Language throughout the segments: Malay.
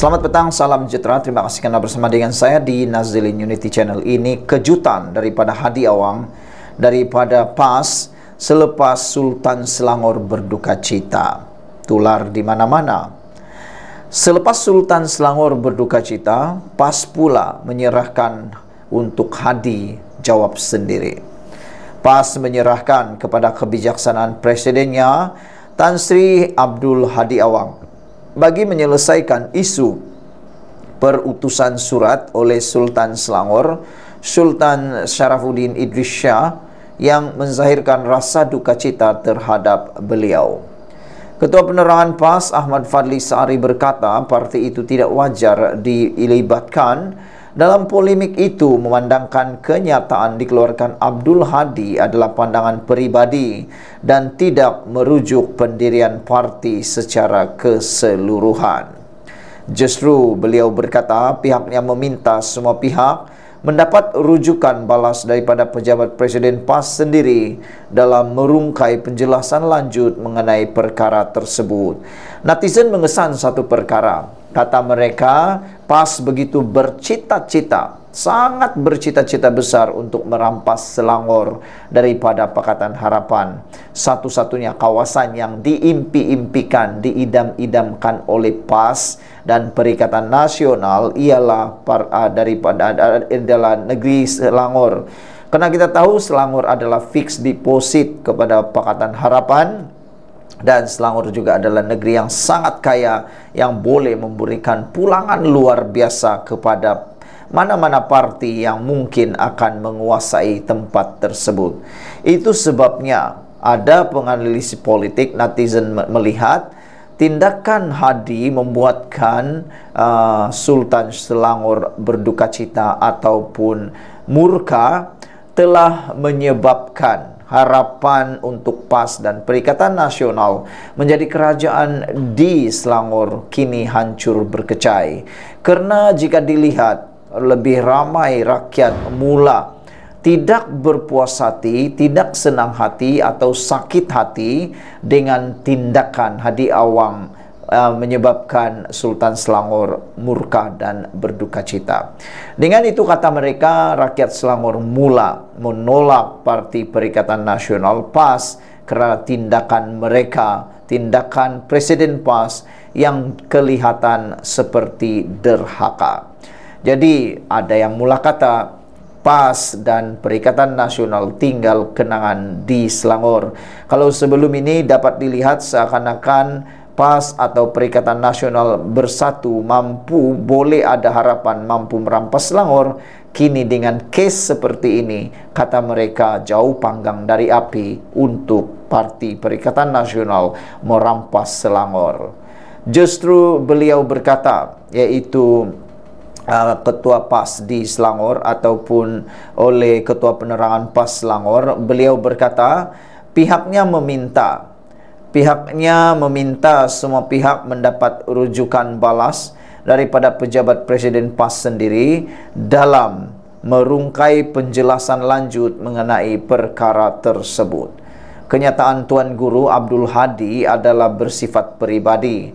Selamat petang, salam sejahtera. Terima kasih kerana bersama dengan saya di Nazilin Unity Channel ini. Kejutan daripada Hadi Awang daripada PAS selepas Sultan Selangor berduka cita. Tular di mana-mana. Selepas Sultan Selangor berduka cita, PAS pula menyerahkan untuk Hadi jawab sendiri. PAS menyerahkan kepada kebijaksanaan presidennya Tan Sri Abdul Hadi Awang bagi menyelesaikan isu perutusan surat oleh Sultan Selangor Sultan Syarafuddin Idris Shah yang menzahirkan rasa duka cita terhadap beliau. Ketua Penerangan PAS Ahmad Fadli Sari berkata parti itu tidak wajar dilibatkan dalam polemik itu memandangkan kenyataan dikeluarkan Abdul Hadi adalah pandangan peribadi dan tidak merujuk pendirian parti secara keseluruhan. Justru beliau berkata pihaknya meminta semua pihak mendapat rujukan balas daripada pejabat Presiden PAS sendiri dalam merungkai penjelasan lanjut mengenai perkara tersebut. Netizen mengesan satu perkara. Kata mereka, pas begitu bercita-cita, sangat bercita-cita besar untuk merampas Selangor daripada Pakatan Harapan. Satu-satunya kawasan yang diimpi-impikan, diidam-idamkan oleh PAS dan Perikatan Nasional ialah dari uh, ah, daripada adalah negeri Selangor. Karena kita tahu Selangor adalah fixed deposit kepada Pakatan Harapan dan Selangor juga adalah negeri yang sangat kaya yang boleh memberikan pulangan luar biasa kepada mana-mana parti yang mungkin akan menguasai tempat tersebut. Itu sebabnya ada penganalisis politik netizen melihat tindakan Hadi membuatkan uh, Sultan Selangor berduka cita ataupun murka telah menyebabkan harapan untuk PAS dan Perikatan Nasional menjadi kerajaan di Selangor kini hancur berkecai. Karena jika dilihat lebih ramai rakyat mula tidak berpuas hati, tidak senang hati atau sakit hati dengan tindakan Hadi Awang Uh, menyebabkan Sultan Selangor murka dan berduka cita. Dengan itu kata mereka, rakyat Selangor mula menolak Parti Perikatan Nasional PAS kerana tindakan mereka, tindakan Presiden PAS yang kelihatan seperti derhaka. Jadi ada yang mula kata PAS dan Perikatan Nasional tinggal kenangan di Selangor. Kalau sebelum ini dapat dilihat seakan-akan PAS atau Perikatan Nasional Bersatu mampu boleh ada harapan mampu merampas Selangor kini dengan kes seperti ini kata mereka jauh panggang dari api untuk Parti Perikatan Nasional merampas Selangor justru beliau berkata yaitu uh, ketua PAS di Selangor ataupun oleh ketua penerangan PAS Selangor beliau berkata pihaknya meminta pihaknya meminta semua pihak mendapat rujukan balas daripada pejabat presiden PAS sendiri dalam merungkai penjelasan lanjut mengenai perkara tersebut. Kenyataan Tuan Guru Abdul Hadi adalah bersifat peribadi.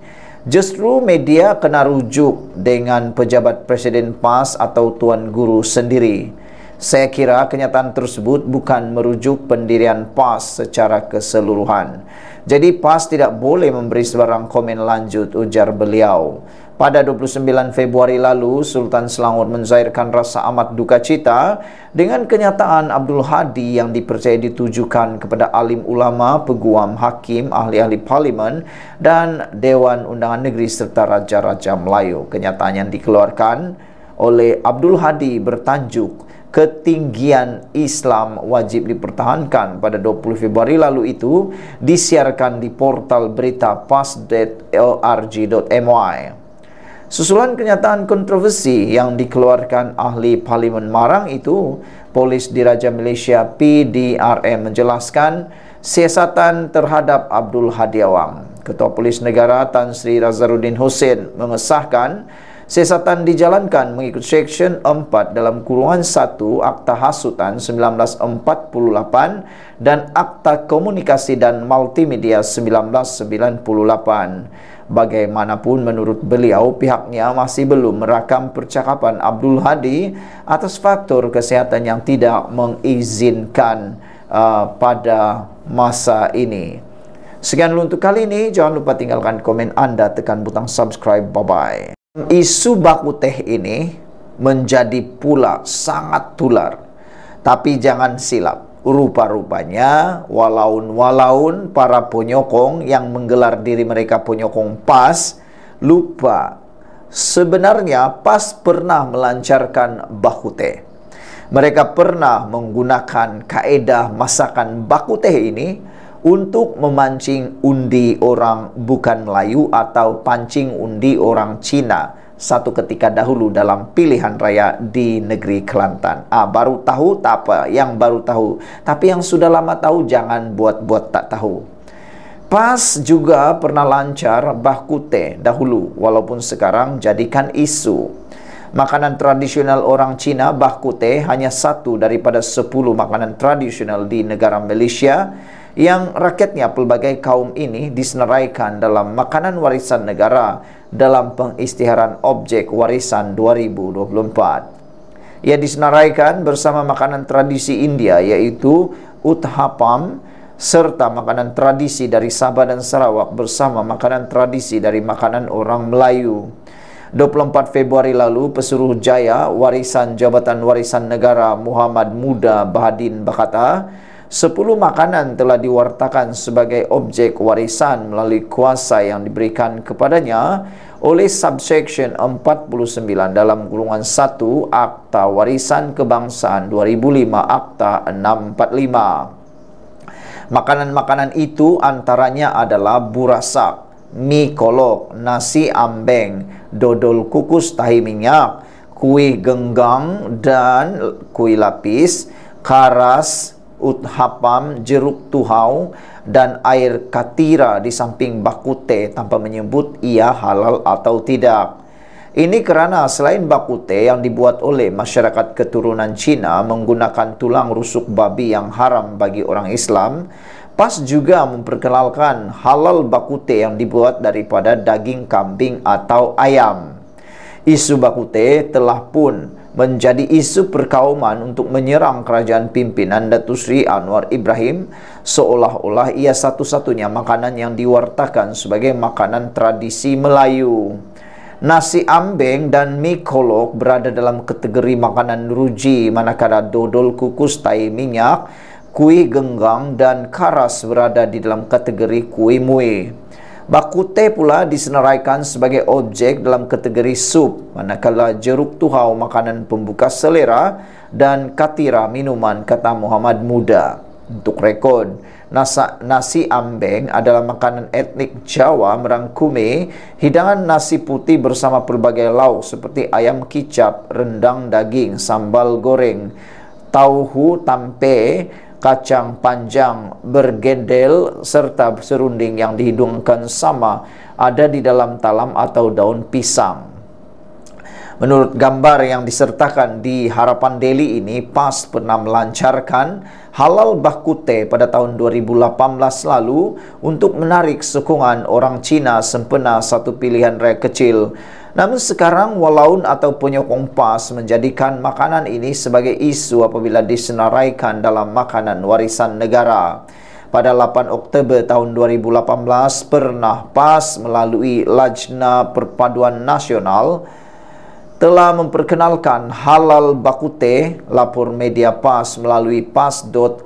Justru media kena rujuk dengan pejabat presiden PAS atau Tuan Guru sendiri. Saya kira kenyataan tersebut bukan merujuk pendirian PAS secara keseluruhan. Jadi PAS tidak boleh memberi sebarang komen lanjut ujar beliau. Pada 29 Februari lalu, Sultan Selangor menzahirkan rasa amat duka cita dengan kenyataan Abdul Hadi yang dipercaya ditujukan kepada alim ulama, peguam, hakim, ahli-ahli parlimen, dan Dewan Undangan Negeri serta Raja-Raja Melayu. Kenyataan yang dikeluarkan oleh Abdul Hadi bertanjuk ketinggian Islam wajib dipertahankan pada 20 Februari lalu itu disiarkan di portal berita pasdet.org.my. Susulan kenyataan kontroversi yang dikeluarkan ahli Parlimen Marang itu, Polis Diraja Malaysia PDRM menjelaskan siasatan terhadap Abdul Hadi Awam. Ketua Polis Negara Tan Sri Razaruddin Hussein mengesahkan Sesatan dijalankan mengikut Seksyen 4 dalam kurungan 1 Akta Hasutan 1948 dan Akta Komunikasi dan Multimedia 1998. Bagaimanapun menurut beliau pihaknya masih belum merakam percakapan Abdul Hadi atas faktor kesehatan yang tidak mengizinkan uh, pada masa ini. Sekian untuk kali ini. Jangan lupa tinggalkan komen anda, tekan butang subscribe. Bye-bye. Isu baku teh ini menjadi pula sangat tular. Tapi jangan silap. Rupa-rupanya walaun-walaun para penyokong yang menggelar diri mereka penyokong PAS lupa sebenarnya PAS pernah melancarkan baku teh. Mereka pernah menggunakan kaedah masakan baku teh ini untuk memancing undi orang bukan Melayu atau pancing undi orang Cina satu ketika dahulu dalam pilihan raya di negeri Kelantan. Ah, baru tahu tak apa, yang baru tahu. Tapi yang sudah lama tahu jangan buat-buat tak tahu. PAS juga pernah lancar bakute dahulu, walaupun sekarang jadikan isu. Makanan tradisional orang Cina, bakute, hanya satu daripada sepuluh makanan tradisional di negara Malaysia yang rakyatnya pelbagai kaum ini disenaraikan dalam makanan warisan negara dalam pengistiharan objek warisan 2024. Ia disenaraikan bersama makanan tradisi India yaitu Uthapam serta makanan tradisi dari Sabah dan Sarawak bersama makanan tradisi dari makanan orang Melayu. 24 Februari lalu, Pesuruh Jaya Warisan Jabatan Warisan Negara Muhammad Muda Bahadin Bakata Sepuluh makanan telah diwartakan sebagai objek warisan melalui kuasa yang diberikan kepadanya oleh subsection 49 dalam gulungan 1 Akta Warisan Kebangsaan 2005 Akta 645. Makanan-makanan itu antaranya adalah burasak, mie kolok, nasi ambeng, dodol kukus tahi minyak, kuih genggang dan kuih lapis, karas, uthapam, jeruk tuhau dan air katira di samping bakute tanpa menyebut ia halal atau tidak. Ini kerana selain bakute yang dibuat oleh masyarakat keturunan Cina menggunakan tulang rusuk babi yang haram bagi orang Islam, PAS juga memperkenalkan halal bakute yang dibuat daripada daging kambing atau ayam. Isu bakute telah pun menjadi isu perkauman untuk menyerang kerajaan pimpinan Datu Sri Anwar Ibrahim seolah-olah ia satu-satunya makanan yang diwartakan sebagai makanan tradisi Melayu. Nasi ambeng dan mie kolok berada dalam kategori makanan ruji manakala dodol kukus tai minyak, kuih genggang dan karas berada di dalam kategori kuih muih. Baku teh pula disenaraikan sebagai objek dalam kategori sup manakala jeruk tuhau makanan pembuka selera dan katira minuman kata Muhammad Muda. Untuk rekod, nasa, nasi ambeng adalah makanan etnik Jawa merangkumi hidangan nasi putih bersama pelbagai lauk seperti ayam kicap, rendang daging, sambal goreng, tauhu, tampe, kacang panjang bergendel serta serunding yang dihidungkan sama ada di dalam talam atau daun pisang. Menurut gambar yang disertakan di Harapan Delhi ini, PAS pernah melancarkan halal bakute pada tahun 2018 lalu untuk menarik sokongan orang Cina sempena satu pilihan raya kecil. Namun sekarang walaun atau penyokong PAS menjadikan makanan ini sebagai isu apabila disenaraikan dalam makanan warisan negara. Pada 8 Oktober tahun 2018 pernah PAS melalui Lajna Perpaduan Nasional telah memperkenalkan halal baku teh lapor media PAS melalui pas.org.my.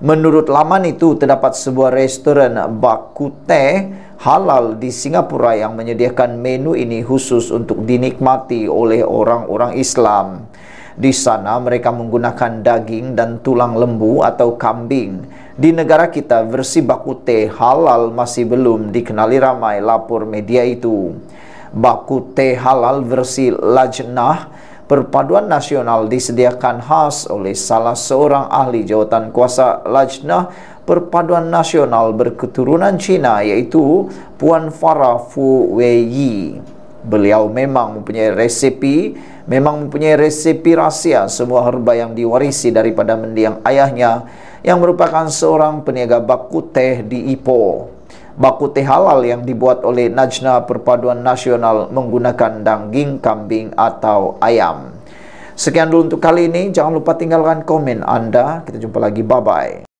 Menurut laman itu terdapat sebuah restoran baku teh halal di Singapura yang menyediakan menu ini khusus untuk dinikmati oleh orang-orang Islam. Di sana mereka menggunakan daging dan tulang lembu atau kambing. Di negara kita versi baku teh halal masih belum dikenali ramai lapor media itu baku teh halal versi lajnah perpaduan nasional disediakan khas oleh salah seorang ahli jawatan kuasa lajnah perpaduan nasional berketurunan Cina yaitu Puan Farah Fu Wei Yi. Beliau memang mempunyai resepi, memang mempunyai resepi rahsia semua herba yang diwarisi daripada mendiang ayahnya yang merupakan seorang peniaga baku teh di Ipoh baku teh halal yang dibuat oleh Najna Perpaduan Nasional menggunakan daging kambing atau ayam. Sekian dulu untuk kali ini. Jangan lupa tinggalkan komen anda. Kita jumpa lagi. Bye-bye.